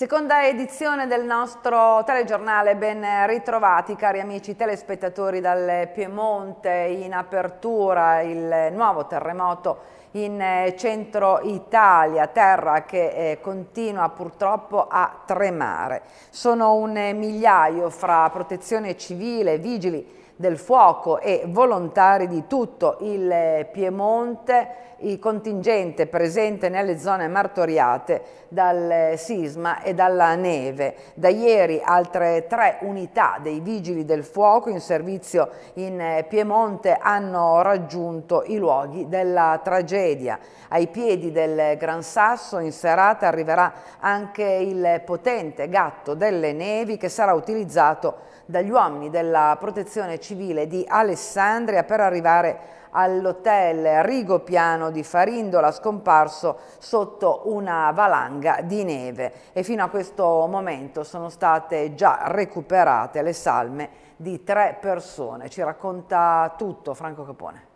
Seconda edizione del nostro telegiornale, ben ritrovati cari amici telespettatori dal Piemonte, in apertura il nuovo terremoto in eh, centro Italia, terra che eh, continua purtroppo a tremare. Sono un eh, migliaio fra protezione civile, vigili, del fuoco e volontari di tutto il eh, Piemonte, il contingente presente nelle zone martoriate dal eh, sisma e dalla neve. Da ieri altre tre unità dei vigili del fuoco in servizio in eh, Piemonte hanno raggiunto i luoghi della tragedia. Ai piedi del Gran Sasso in serata arriverà anche il potente gatto delle nevi che sarà utilizzato dagli uomini della protezione civile di Alessandria per arrivare all'hotel Rigopiano di Farindola scomparso sotto una valanga di neve e fino a questo momento sono state già recuperate le salme di tre persone. Ci racconta tutto Franco Capone.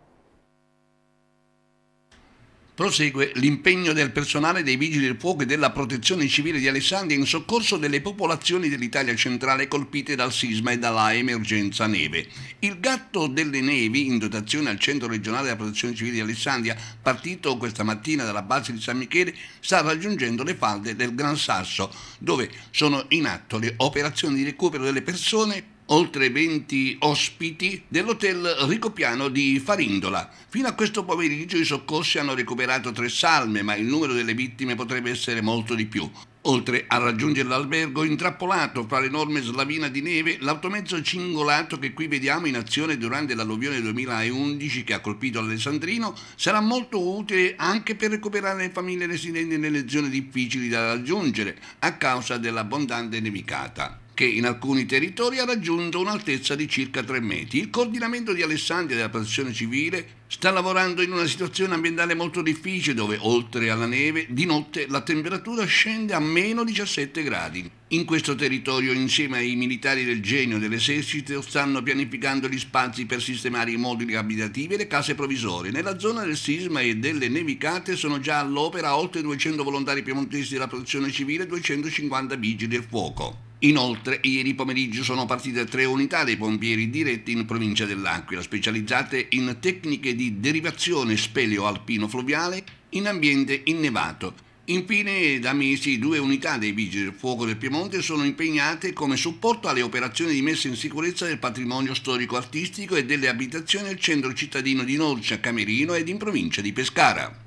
Prosegue l'impegno del personale dei Vigili del Fuoco e della Protezione Civile di Alessandria in soccorso delle popolazioni dell'Italia centrale colpite dal sisma e dalla emergenza neve. Il Gatto delle Nevi, in dotazione al Centro regionale della Protezione Civile di Alessandria, partito questa mattina dalla base di San Michele, sta raggiungendo le falde del Gran Sasso, dove sono in atto le operazioni di recupero delle persone oltre 20 ospiti dell'hotel Ricopiano di Farindola. Fino a questo pomeriggio i soccorsi hanno recuperato tre salme, ma il numero delle vittime potrebbe essere molto di più. Oltre a raggiungere l'albergo, intrappolato fra l'enorme slavina di neve, l'automezzo cingolato che qui vediamo in azione durante l'alluvione 2011 che ha colpito Alessandrino, sarà molto utile anche per recuperare le famiglie residenti nelle zone difficili da raggiungere a causa dell'abbondante nevicata che in alcuni territori ha raggiunto un'altezza di circa 3 metri. Il coordinamento di Alessandria della protezione civile sta lavorando in una situazione ambientale molto difficile dove, oltre alla neve, di notte la temperatura scende a meno 17 gradi. In questo territorio, insieme ai militari del genio dell'esercito, stanno pianificando gli spazi per sistemare i moduli abitativi e le case provvisorie. Nella zona del sisma e delle nevicate sono già all'opera oltre 200 volontari piemontesi della protezione civile e 250 vigili del fuoco. Inoltre, ieri pomeriggio sono partite tre unità dei pompieri diretti in provincia dell'Aquila, specializzate in tecniche di derivazione speleo-alpino-fluviale in ambiente innevato. Infine, da mesi due unità dei Vigili del Fuoco del Piemonte sono impegnate come supporto alle operazioni di messa in sicurezza del patrimonio storico-artistico e delle abitazioni al centro cittadino di Norcia, Camerino ed in provincia di Pescara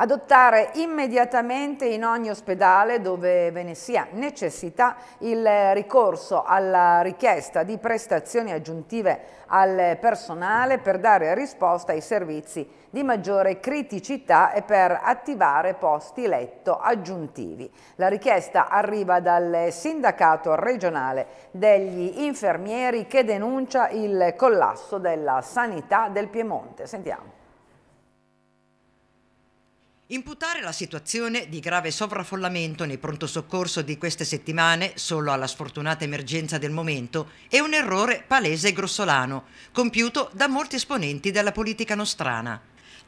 adottare immediatamente in ogni ospedale dove ve ne sia necessità il ricorso alla richiesta di prestazioni aggiuntive al personale per dare risposta ai servizi di maggiore criticità e per attivare posti letto aggiuntivi. La richiesta arriva dal sindacato regionale degli infermieri che denuncia il collasso della sanità del Piemonte. Sentiamo. Imputare la situazione di grave sovraffollamento nei pronto soccorso di queste settimane solo alla sfortunata emergenza del momento è un errore palese e grossolano, compiuto da molti esponenti della politica nostrana.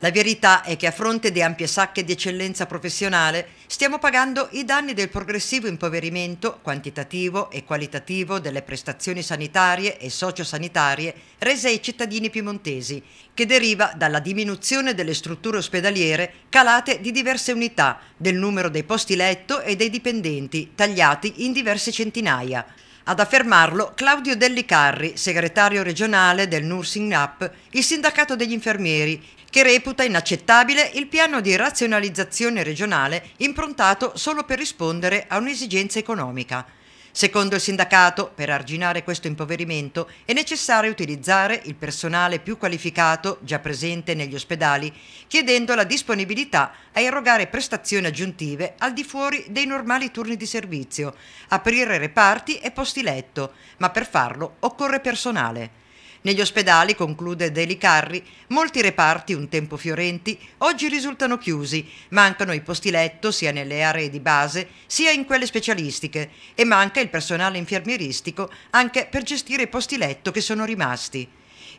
La verità è che a fronte di ampie sacche di eccellenza professionale stiamo pagando i danni del progressivo impoverimento quantitativo e qualitativo delle prestazioni sanitarie e sociosanitarie rese ai cittadini piemontesi, che deriva dalla diminuzione delle strutture ospedaliere calate di diverse unità, del numero dei posti letto e dei dipendenti, tagliati in diverse centinaia. Ad affermarlo Claudio Delli Carri, segretario regionale del Nursing Up, il sindacato degli infermieri, che reputa inaccettabile il piano di razionalizzazione regionale improntato solo per rispondere a un'esigenza economica. Secondo il sindacato, per arginare questo impoverimento è necessario utilizzare il personale più qualificato già presente negli ospedali, chiedendo la disponibilità a erogare prestazioni aggiuntive al di fuori dei normali turni di servizio, aprire reparti e posti letto, ma per farlo occorre personale. Negli ospedali, conclude Deli Carri, molti reparti, un tempo fiorenti, oggi risultano chiusi, mancano i posti letto sia nelle aree di base sia in quelle specialistiche e manca il personale infermieristico anche per gestire i posti letto che sono rimasti.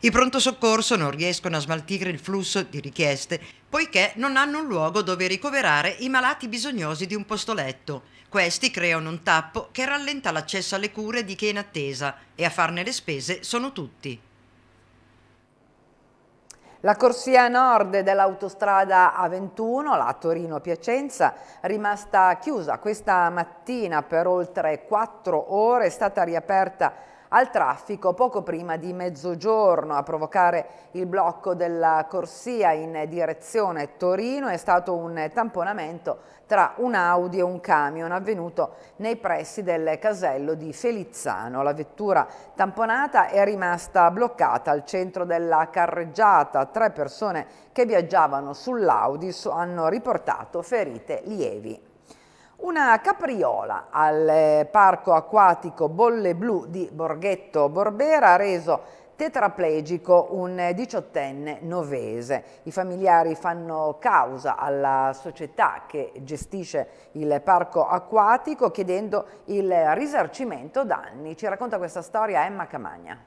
I pronto soccorso non riescono a smaltire il flusso di richieste poiché non hanno un luogo dove ricoverare i malati bisognosi di un posto letto. Questi creano un tappo che rallenta l'accesso alle cure di chi è in attesa e a farne le spese sono tutti. La corsia nord dell'autostrada A21, la Torino-Piacenza, rimasta chiusa questa mattina per oltre quattro ore, è stata riaperta al traffico poco prima di mezzogiorno. A provocare il blocco della corsia in direzione Torino è stato un tamponamento tra un Audi e un camion avvenuto nei pressi del casello di Felizzano. La vettura tamponata è rimasta bloccata al centro della carreggiata. Tre persone che viaggiavano sull'Audi hanno riportato ferite lievi una capriola al eh, parco acquatico Bolle Blu di Borghetto Borbera ha reso tetraplegico un diciottenne novese. I familiari fanno causa alla società che gestisce il parco acquatico chiedendo il risarcimento danni. Ci racconta questa storia Emma Camagna.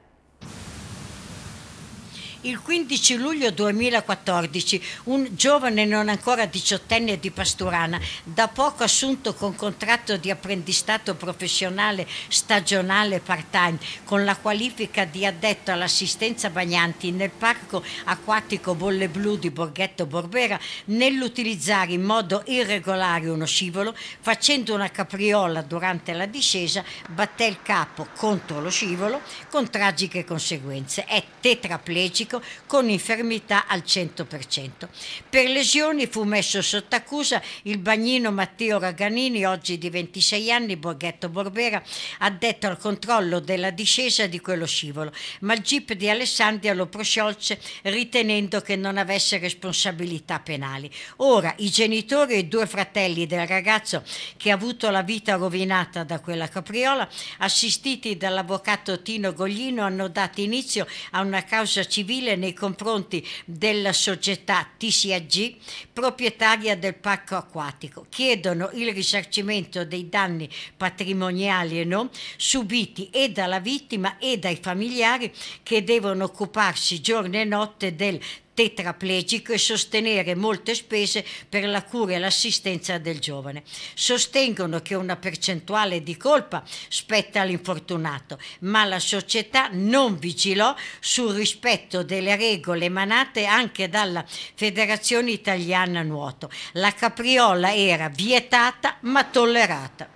Il 15 luglio 2014 un giovane non ancora diciottenne di Pasturana, da poco assunto con contratto di apprendistato professionale stagionale part-time con la qualifica di addetto all'assistenza bagnanti nel parco acquatico Bolle Blu di Borghetto Borbera, nell'utilizzare in modo irregolare uno scivolo, facendo una capriola durante la discesa, batté il capo contro lo scivolo con tragiche conseguenze. È tetraplegico medico con infermità al 100%. Per lesioni fu messo sotto accusa il bagnino Matteo Raganini, oggi di 26 anni, Borghetto Borbera, addetto al controllo della discesa di quello scivolo, ma il GIP di Alessandria lo prosciolse ritenendo che non avesse responsabilità penali. Ora i genitori e i due fratelli del ragazzo che ha avuto la vita rovinata da quella capriola, assistiti dall'avvocato Tino Goglino, hanno dato inizio a una causa civile civile nei confronti della società TCAG, proprietaria del parco acquatico. Chiedono il risarcimento dei danni patrimoniali e non subiti e dalla vittima e dai familiari che devono occuparsi giorno e notte del tetraplegico e sostenere molte spese per la cura e l'assistenza del giovane. Sostengono che una percentuale di colpa spetta all'infortunato, ma la società non vigilò sul rispetto delle regole emanate anche dalla Federazione Italiana Nuoto. La capriola era vietata ma tollerata.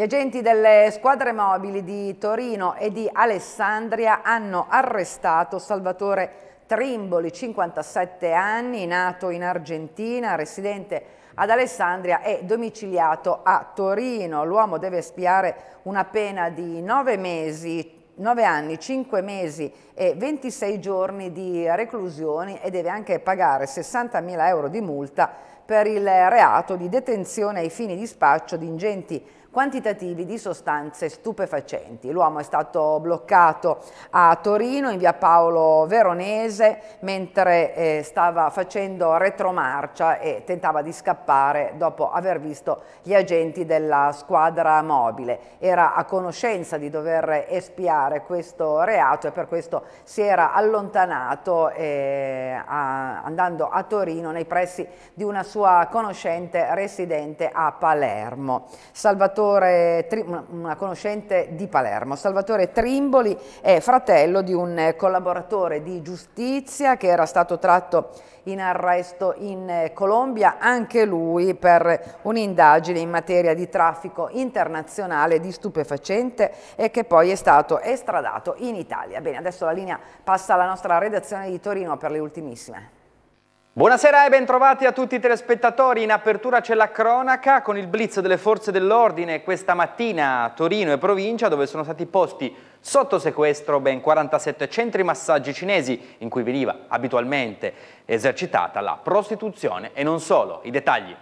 Gli agenti delle squadre mobili di Torino e di Alessandria hanno arrestato Salvatore Trimboli, 57 anni, nato in Argentina, residente ad Alessandria e domiciliato a Torino. L'uomo deve spiare una pena di 9 mesi 9 anni, 5 mesi e 26 giorni di reclusione e deve anche pagare 60.000 euro di multa per il reato di detenzione ai fini di spaccio di ingenti quantitativi di sostanze stupefacenti. L'uomo è stato bloccato a Torino in via Paolo Veronese mentre eh, stava facendo retromarcia e tentava di scappare dopo aver visto gli agenti della squadra mobile. Era a conoscenza di dover espiare questo reato e per questo si era allontanato eh, a, andando a Torino nei pressi di una sua conoscente residente a Palermo. Salvatore Salvatore, una conoscente di Palermo. Salvatore Trimboli è fratello di un collaboratore di giustizia che era stato tratto in arresto in eh, Colombia, anche lui per un'indagine in materia di traffico internazionale di stupefacente e che poi è stato estradato in Italia. Bene, adesso la linea passa alla nostra redazione di Torino per le ultimissime. Buonasera e bentrovati a tutti i telespettatori. In apertura c'è la cronaca con il blitz delle forze dell'ordine questa mattina a Torino e provincia dove sono stati posti sotto sequestro ben 47 centri massaggi cinesi in cui veniva abitualmente esercitata la prostituzione e non solo. I dettagli.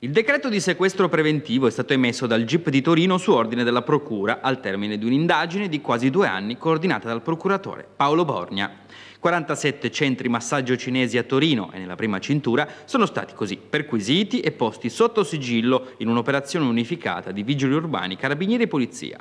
Il decreto di sequestro preventivo è stato emesso dal GIP di Torino su ordine della Procura al termine di un'indagine di quasi due anni coordinata dal procuratore Paolo Borgna. 47 centri massaggio cinesi a Torino e nella prima cintura sono stati così perquisiti e posti sotto sigillo in un'operazione unificata di vigili urbani, carabinieri e polizia.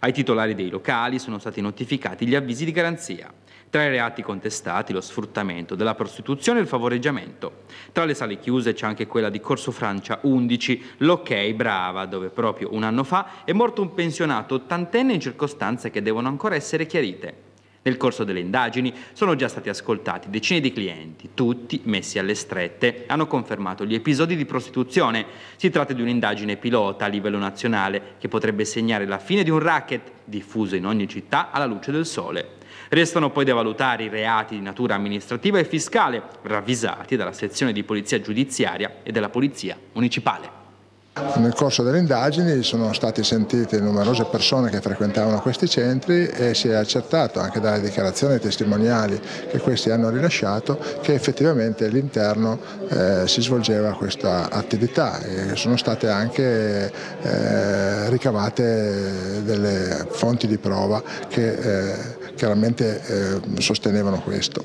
Ai titolari dei locali sono stati notificati gli avvisi di garanzia. Tra i reati contestati lo sfruttamento della prostituzione e il favoreggiamento. Tra le sale chiuse c'è anche quella di Corso Francia 11, l'Ok Brava, dove proprio un anno fa è morto un pensionato ottantenne in circostanze che devono ancora essere chiarite. Nel corso delle indagini sono già stati ascoltati decine di clienti, tutti messi alle strette, hanno confermato gli episodi di prostituzione. Si tratta di un'indagine pilota a livello nazionale che potrebbe segnare la fine di un racket diffuso in ogni città alla luce del sole. Restano poi da valutare i reati di natura amministrativa e fiscale, ravvisati dalla sezione di polizia giudiziaria e della polizia municipale. Nel corso delle indagini sono state sentite numerose persone che frequentavano questi centri e si è accertato anche dalle dichiarazioni testimoniali che questi hanno rilasciato che effettivamente all'interno eh, si svolgeva questa attività e sono state anche eh, ricavate delle fonti di prova che eh, chiaramente eh, sostenevano questo.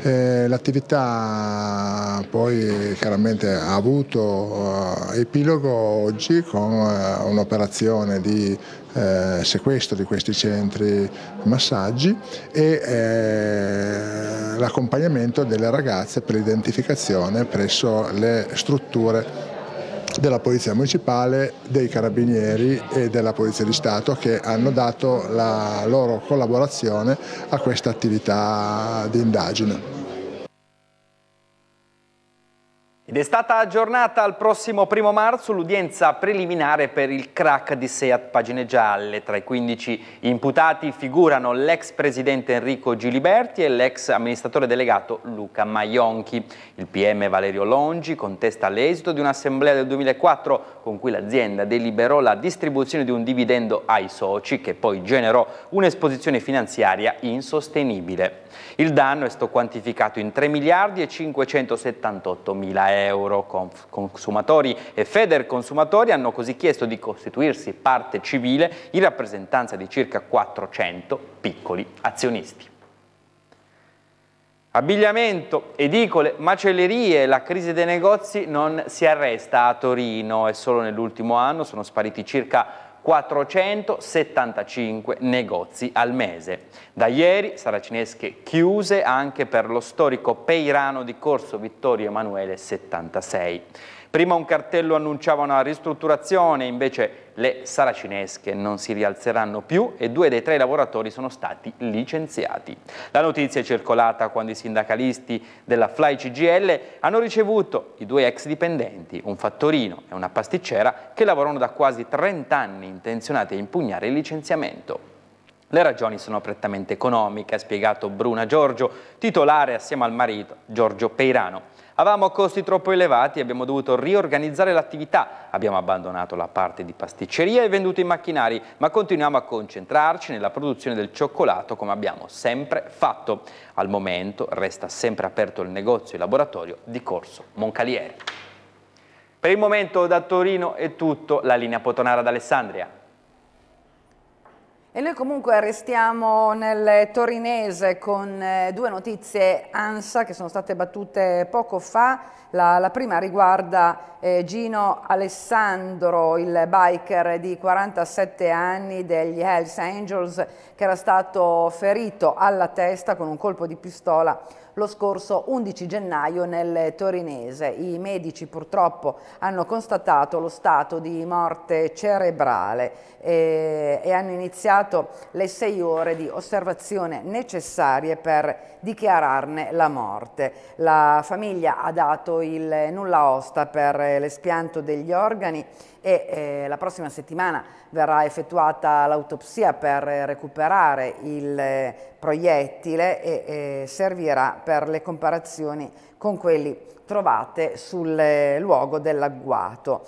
Eh, L'attività poi chiaramente ha avuto eh, epilogo oggi con eh, un'operazione di eh, sequestro di questi centri massaggi e eh, l'accompagnamento delle ragazze per l'identificazione presso le strutture della Polizia Municipale, dei Carabinieri e della Polizia di Stato che hanno dato la loro collaborazione a questa attività di indagine. Ed è stata aggiornata al prossimo primo marzo l'udienza preliminare per il crack di Seat Pagine Gialle. Tra i 15 imputati figurano l'ex presidente Enrico Giliberti e l'ex amministratore delegato Luca Maionchi. Il PM Valerio Longi contesta l'esito di un'assemblea del 2004 con cui l'azienda deliberò la distribuzione di un dividendo ai soci che poi generò un'esposizione finanziaria insostenibile. Il danno è stato quantificato in 3 miliardi e 578 mila euro euro. Consumatori e Feder Consumatori hanno così chiesto di costituirsi parte civile in rappresentanza di circa 400 piccoli azionisti. Abbigliamento, edicole, macellerie, la crisi dei negozi non si arresta a Torino e solo nell'ultimo anno sono spariti circa 475 negozi al mese. Da ieri saracinesche chiuse anche per lo storico Peirano di Corso Vittorio Emanuele 76. Prima un cartello annunciava una ristrutturazione, invece le saracinesche non si rialzeranno più e due dei tre lavoratori sono stati licenziati. La notizia è circolata quando i sindacalisti della Fly CGL hanno ricevuto i due ex dipendenti, un fattorino e una pasticcera, che lavorano da quasi 30 anni intenzionati a impugnare il licenziamento. Le ragioni sono prettamente economiche, ha spiegato Bruna Giorgio, titolare assieme al marito Giorgio Peirano Avevamo costi troppo elevati e abbiamo dovuto riorganizzare l'attività. Abbiamo abbandonato la parte di pasticceria e venduto i macchinari, ma continuiamo a concentrarci nella produzione del cioccolato come abbiamo sempre fatto. Al momento resta sempre aperto il negozio e laboratorio di Corso Moncalieri. Per il momento da Torino è tutto, la linea Potonara tornare ad Alessandria. E noi comunque restiamo nel torinese con eh, due notizie ANSA che sono state battute poco fa. La, la prima riguarda eh, Gino Alessandro, il biker di 47 anni degli Hells Angels che era stato ferito alla testa con un colpo di pistola lo scorso 11 gennaio nel torinese. I medici purtroppo hanno constatato lo stato di morte cerebrale e, eh, e hanno iniziato superato le sei ore di osservazione necessarie per dichiararne la morte. La famiglia ha dato il nulla osta per l'espianto degli organi e eh, la prossima settimana verrà effettuata l'autopsia per recuperare il proiettile e eh, servirà per le comparazioni con quelli trovate sul eh, luogo dell'agguato.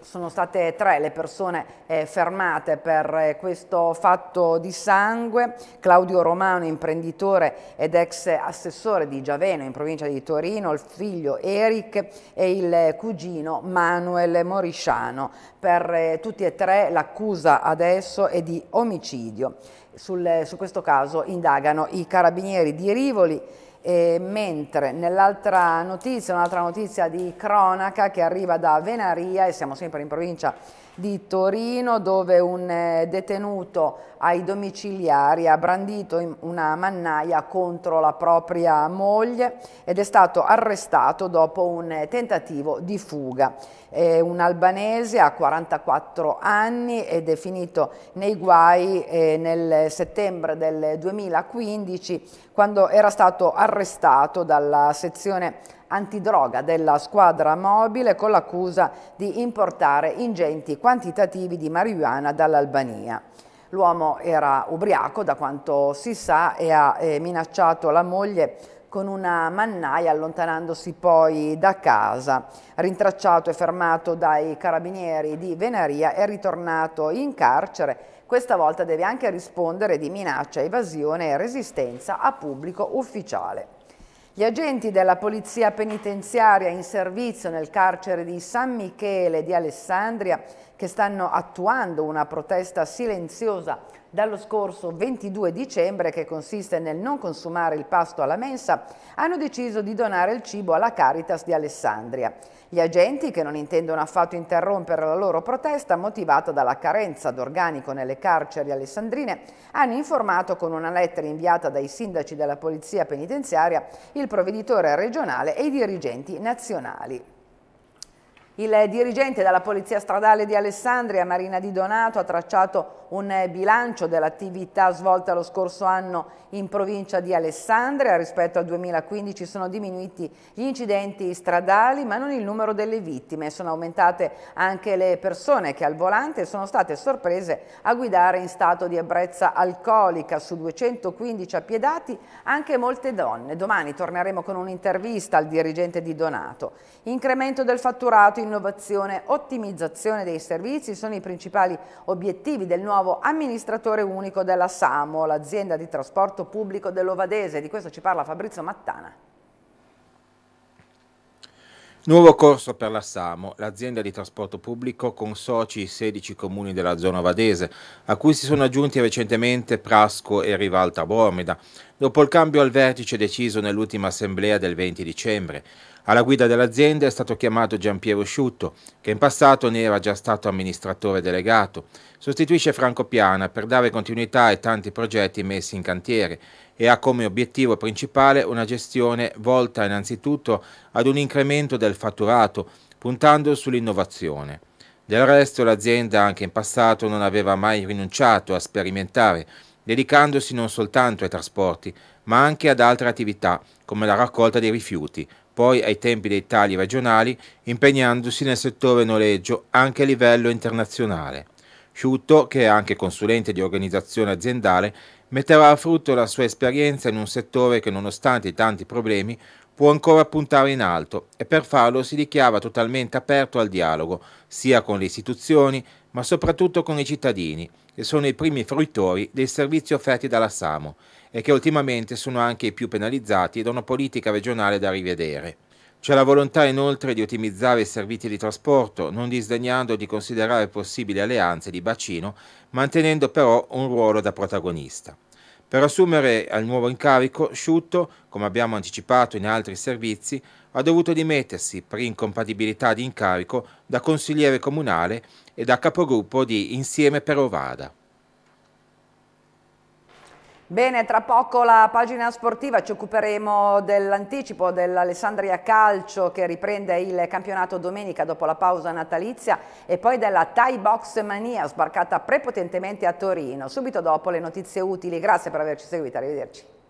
sono state tre le persone eh, fermate per eh, questo fatto di sangue, Claudio Romano, imprenditore ed ex assessore di Giaveno in provincia di Torino, il figlio Eric e il cugino Manuel Morisciano. Per tutti e tre l'accusa adesso è di omicidio. Sul, su questo caso indagano i carabinieri di Rivoli, e mentre nell'altra notizia, un'altra notizia di cronaca che arriva da Venaria e siamo sempre in provincia di Torino dove un eh, detenuto ai domiciliari ha brandito una mannaia contro la propria moglie ed è stato arrestato dopo un tentativo di fuga. È un albanese a 44 anni ed è finito nei guai eh, nel settembre del 2015 quando era stato arrestato dalla sezione antidroga della squadra mobile con l'accusa di importare ingenti quantitativi di marijuana dall'Albania. L'uomo era ubriaco, da quanto si sa, e ha eh, minacciato la moglie con una mannaia allontanandosi poi da casa. Rintracciato e fermato dai carabinieri di Venaria è ritornato in carcere. Questa volta deve anche rispondere di minaccia, evasione e resistenza a pubblico ufficiale. Gli agenti della polizia penitenziaria in servizio nel carcere di San Michele di Alessandria, che stanno attuando una protesta silenziosa dallo scorso 22 dicembre, che consiste nel non consumare il pasto alla mensa, hanno deciso di donare il cibo alla Caritas di Alessandria. Gli agenti, che non intendono affatto interrompere la loro protesta, motivata dalla carenza d'organico nelle carceri alessandrine, hanno informato con una lettera inviata dai sindaci della Polizia Penitenziaria il provveditore regionale e i dirigenti nazionali. Il dirigente della Polizia Stradale di Alessandria, Marina Di Donato, ha tracciato un bilancio dell'attività svolta lo scorso anno in provincia di Alessandria. Rispetto al 2015 sono diminuiti gli incidenti stradali, ma non il numero delle vittime. Sono aumentate anche le persone che al volante sono state sorprese a guidare in stato di ebbrezza alcolica. Su 215 appiedati anche molte donne. Domani torneremo con un'intervista al dirigente Di Donato. Incremento del fatturato in innovazione, ottimizzazione dei servizi sono i principali obiettivi del nuovo amministratore unico della SAMO, l'azienda di trasporto pubblico dell'Ovadese. Di questo ci parla Fabrizio Mattana. Nuovo corso per la SAMO, l'azienda di trasporto pubblico con soci 16 comuni della zona vadese, a cui si sono aggiunti recentemente Prasco e Rivalta Bormida, dopo il cambio al vertice deciso nell'ultima assemblea del 20 dicembre. Alla guida dell'azienda è stato chiamato Giampiero Sciutto, che in passato ne era già stato amministratore delegato. Sostituisce Franco Piana per dare continuità ai tanti progetti messi in cantiere e ha come obiettivo principale una gestione volta innanzitutto ad un incremento del fatturato, puntando sull'innovazione. Del resto l'azienda anche in passato non aveva mai rinunciato a sperimentare, dedicandosi non soltanto ai trasporti, ma anche ad altre attività, come la raccolta dei rifiuti, poi ai tempi dei tagli regionali, impegnandosi nel settore noleggio anche a livello internazionale. Sciutto, che è anche consulente di organizzazione aziendale, metterà a frutto la sua esperienza in un settore che nonostante i tanti problemi può ancora puntare in alto e per farlo si dichiara totalmente aperto al dialogo, sia con le istituzioni ma soprattutto con i cittadini, che sono i primi fruitori dei servizi offerti dalla SAMO e che ultimamente sono anche i più penalizzati da una politica regionale da rivedere. C'è la volontà inoltre di ottimizzare i servizi di trasporto, non disdegnando di considerare possibili alleanze di bacino, mantenendo però un ruolo da protagonista. Per assumere al nuovo incarico, Sciutto, come abbiamo anticipato in altri servizi, ha dovuto dimettersi per incompatibilità di incarico da consigliere comunale e da capogruppo di Insieme per Ovada. Bene, tra poco la pagina sportiva ci occuperemo dell'anticipo dell'Alessandria Calcio che riprende il campionato domenica dopo la pausa natalizia e poi della Thai Box Mania sbarcata prepotentemente a Torino. Subito dopo le notizie utili, grazie per averci seguito, arrivederci.